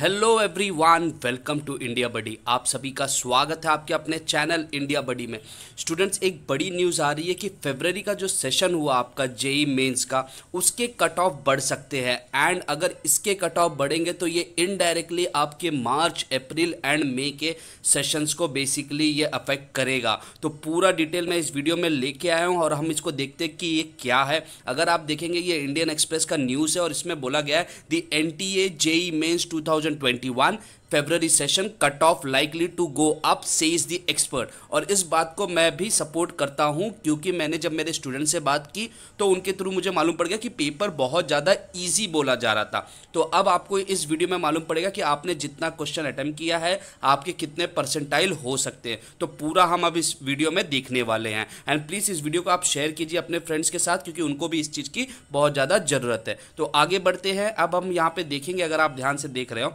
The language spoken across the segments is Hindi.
hello everyone welcome to India buddy आप सभी का स्वागत है आपके अपने चैनल इंडिया बडी में स्टूडेंट्स एक बड़ी न्यूज़ आ रही है कि फेबररी का जो सेशन हुआ आपका जेई मेंस e का उसके कट ऑफ बढ़ सकते हैं एंड अगर इसके कट ऑफ बढ़ेंगे तो ये इनडायरेक्टली आपके मार्च अप्रैल एंड मई के सेशंस को बेसिकली ये अफेक्ट करेगा तो पूरा डिटेल मैं इस वीडियो में लेके आया हूँ और हम इसको देखते हैं कि ये क्या है अगर आप देखेंगे ये इंडियन एक्सप्रेस का न्यूज़ है और इसमें बोला गया है the N T A JEE mains to 2021 February session cut off likely to go up says the expert और इस बात को मैं भी सपोर्ट करता हूँ क्योंकि मैंने जब मेरे स्टूडेंट से बात की तो उनके थ्रू मुझे मालूम पड़ गया कि पेपर बहुत ज़्यादा ईजी बोला जा रहा था तो अब आपको इस वीडियो में मालूम पड़ेगा कि आपने जितना क्वेश्चन अटैम्प्ट किया है आपके कितने परसेंटाइल हो सकते हैं तो पूरा हम अब इस वीडियो में देखने वाले हैं एंड प्लीज़ इस वीडियो को आप शेयर कीजिए अपने फ्रेंड्स के साथ क्योंकि उनको भी इस चीज़ की बहुत ज़्यादा ज़रूरत है तो आगे बढ़ते हैं अब हम यहाँ पर देखेंगे अगर आप ध्यान से देख रहे हो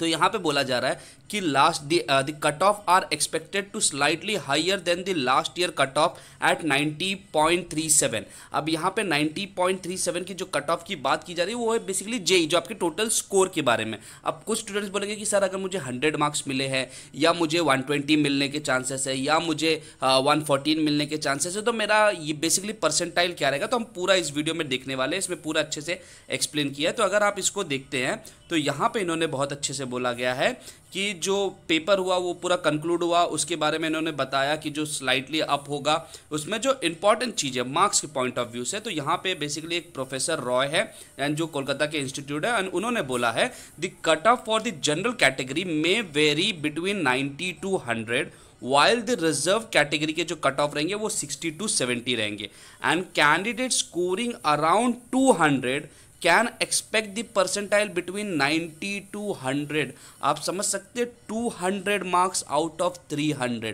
तो यहाँ पे बोला जा रहा है कि last the cut off are expected to slightly higher than the last year cut off at 90.37 अब यहाँ पे 90.37 की जो कट ऑफ की बात की जा रही है वो है बेसिकली जेई e, जो आपके टोटल स्कोर के बारे में अब कुछ स्टूडेंट्स बोलेंगे कि सर अगर मुझे 100 मार्क्स मिले हैं या मुझे 120 मिलने के चांसेस है या मुझे वन uh, मिलने के चांसेस है तो मेरा ये बेसिकली परसेंटाइल क्या रहेगा तो हम पूरा इस वीडियो में देखने वाले हैं इसमें पूरा अच्छे से एक्सप्लेन किया है तो अगर आप इसको देखते हैं तो यहाँ पर इन्होंने बहुत अच्छे से बोला गया है कि जो पेपर हुआ वो पूरा कंक्लूड हुआ उसके बारे में इन्होंने बताया कि जो स्लाइटली अप होगा उसमें जो इंपॉर्टेंट चीज़ है मार्क्स के पॉइंट ऑफ व्यू से तो यहाँ पे बेसिकली एक प्रोफेसर रॉय है एंड जो कोलकाता के इंस्टीट्यूट है एंड उन्होंने बोला है the cut off for the general category may vary between ninety to hundred while the reserve category के जो कट ऑफ रहेंगे वो सिक्सटी टू सेवेंटी रहेंगे and candidate scoring around two hundred can expect the percentile between 90 to 100 आप समझ सकते हैं 200 मार्क्स आउट ऑफ 300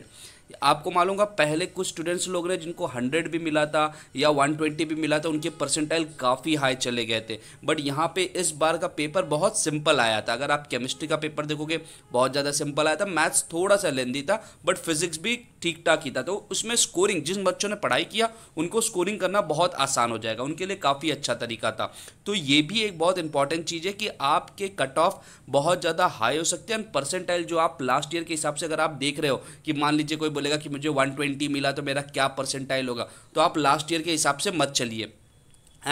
आपको मालूम पहले कुछ स्टूडेंट्स लोग रहे जिनको हंड्रेड भी मिला था या वन ट्वेंटी भी मिला था उनके परसेंटाइल काफ़ी हाई चले गए थे बट यहाँ पे इस बार का पेपर बहुत सिंपल आया था अगर आप केमिस्ट्री का पेपर देखोगे बहुत ज़्यादा सिंपल आया था मैथ्स थोड़ा सा लेंदी था बट फिजिक्स भी ठीक ठाक ही था तो उसमें स्कोरिंग जिन बच्चों ने पढ़ाई किया उनको स्कोरिंग करना बहुत आसान हो जाएगा उनके लिए काफ़ी अच्छा तरीका था तो ये भी एक बहुत इंपॉर्टेंट चीज़ है कि आपके कट ऑफ बहुत ज़्यादा हाई हो सकते हैं परसेंटाइल जो आप लास्ट ईयर के हिसाब से अगर आप देख रहे हो कि मान लीजिए कोई बोलेगा कि मुझे 120 मिला तो मेरा क्या परसेंटाइल होगा तो आप लास्ट ईयर के हिसाब से मत चलिए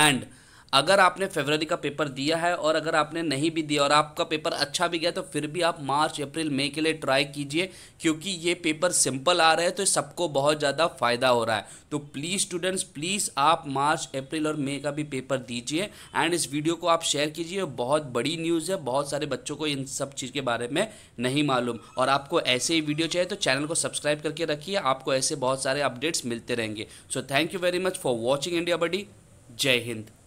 एंड अगर आपने फेबररी का पेपर दिया है और अगर आपने नहीं भी दिया और आपका पेपर अच्छा भी गया तो फिर भी आप मार्च अप्रैल मई के लिए ट्राई कीजिए क्योंकि ये पेपर सिंपल आ रहे हैं तो सबको बहुत ज़्यादा फायदा हो रहा है तो प्लीज़ स्टूडेंट्स प्लीज़ आप मार्च अप्रैल और मई का भी पेपर दीजिए एंड इस वीडियो को आप शेयर कीजिए बहुत बड़ी न्यूज़ है बहुत सारे बच्चों को इन सब चीज़ के बारे में नहीं मालूम और आपको ऐसे ही वीडियो चाहिए तो चैनल को सब्सक्राइब करके रखिए आपको ऐसे बहुत सारे अपडेट्स मिलते रहेंगे so thank you very much for watching India buddy जय हिंद